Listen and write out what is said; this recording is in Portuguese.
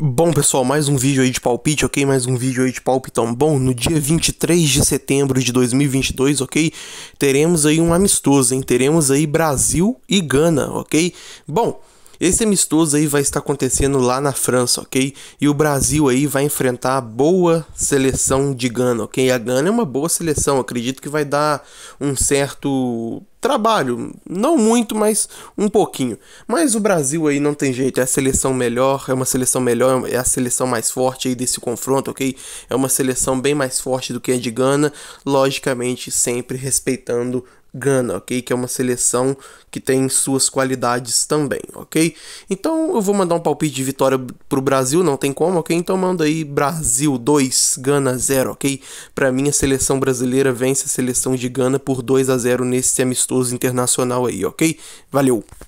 Bom pessoal, mais um vídeo aí de palpite, ok? Mais um vídeo aí de palpitão bom. No dia 23 de setembro de 2022, ok? Teremos aí um amistoso, hein? Teremos aí Brasil e Gana, ok? Bom, esse amistoso aí vai estar acontecendo lá na França, ok? E o Brasil aí vai enfrentar a boa seleção de Gana, ok? A Gana é uma boa seleção, acredito que vai dar um certo trabalho, não muito, mas um pouquinho. Mas o Brasil aí não tem jeito, é a seleção melhor, é uma seleção melhor, é a seleção mais forte aí desse confronto, ok? É uma seleção bem mais forte do que a de Gana, logicamente sempre respeitando Gana, ok? Que é uma seleção que tem suas qualidades também, ok? Então eu vou mandar um palpite de vitória pro Brasil, não tem como, ok? Então manda aí Brasil 2, Gana 0, ok? Pra mim a seleção brasileira vence a seleção de Gana por 2 a 0 nesse semestre internacional aí, ok? Valeu!